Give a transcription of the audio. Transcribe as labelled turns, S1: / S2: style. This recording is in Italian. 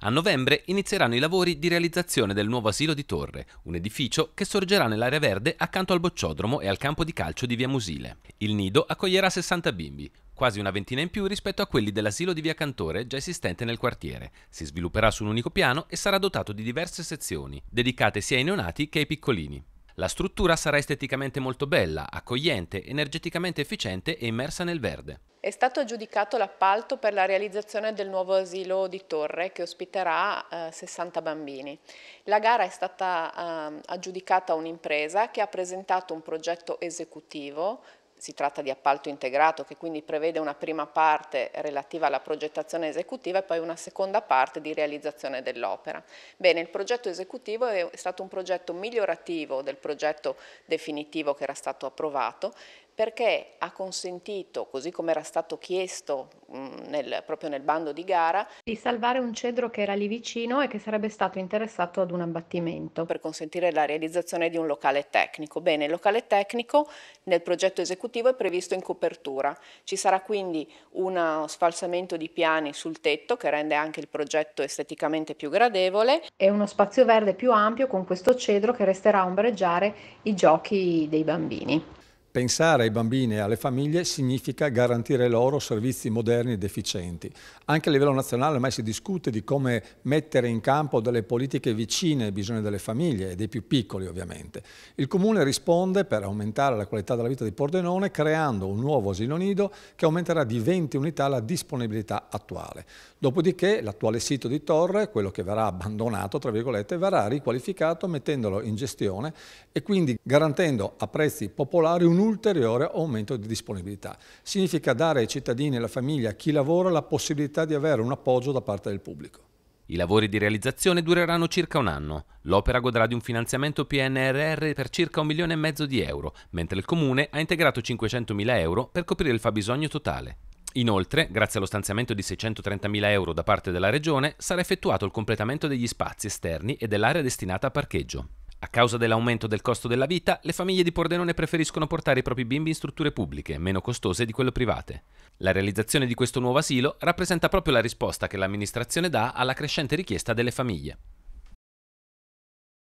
S1: A novembre inizieranno i lavori di realizzazione del nuovo asilo di Torre, un edificio che sorgerà nell'area verde accanto al bocciodromo e al campo di calcio di Via Musile. Il nido accoglierà 60 bimbi, quasi una ventina in più rispetto a quelli dell'asilo di Via Cantore già esistente nel quartiere. Si svilupperà su un unico piano e sarà dotato di diverse sezioni, dedicate sia ai neonati che ai piccolini. La struttura sarà esteticamente molto bella, accogliente, energeticamente efficiente e immersa nel verde.
S2: È stato aggiudicato l'appalto per la realizzazione del nuovo asilo di Torre che ospiterà eh, 60 bambini. La gara è stata eh, aggiudicata a un'impresa che ha presentato un progetto esecutivo si tratta di appalto integrato che quindi prevede una prima parte relativa alla progettazione esecutiva e poi una seconda parte di realizzazione dell'opera. Bene, il progetto esecutivo è stato un progetto migliorativo del progetto definitivo che era stato approvato, perché ha consentito, così come era stato chiesto nel, proprio nel bando di gara, di salvare un cedro che era lì vicino e che sarebbe stato interessato ad un abbattimento. Per consentire la realizzazione di un locale tecnico. Bene, il locale tecnico nel progetto esecutivo è previsto in copertura. Ci sarà quindi uno sfalsamento di piani sul tetto che rende anche il progetto esteticamente più gradevole. E uno spazio verde più ampio con questo cedro che resterà a ombreggiare i giochi dei bambini.
S3: Pensare ai bambini e alle famiglie significa garantire loro servizi moderni ed efficienti. Anche a livello nazionale ormai si discute di come mettere in campo delle politiche vicine ai bisogni delle famiglie e dei più piccoli ovviamente. Il Comune risponde per aumentare la qualità della vita di Pordenone creando un nuovo asilo nido che aumenterà di 20 unità la disponibilità attuale. Dopodiché l'attuale sito di Torre, quello che verrà abbandonato tra virgolette, verrà riqualificato mettendolo in gestione e quindi garantendo a prezzi popolari un ulteriore aumento di disponibilità. Significa dare ai cittadini, alla famiglia, a chi lavora la possibilità di avere un appoggio da parte del pubblico.
S1: I lavori di realizzazione dureranno circa un anno. L'opera godrà di un finanziamento PNRR per circa un milione e mezzo di euro, mentre il Comune ha integrato 500 mila euro per coprire il fabbisogno totale. Inoltre, grazie allo stanziamento di 630.000 euro da parte della Regione, sarà effettuato il completamento degli spazi esterni e dell'area destinata a parcheggio. A causa dell'aumento del costo della vita, le famiglie di Pordenone preferiscono portare i propri bimbi in strutture pubbliche, meno costose di quelle private. La realizzazione di questo nuovo asilo rappresenta proprio la risposta che l'amministrazione dà alla crescente richiesta delle famiglie.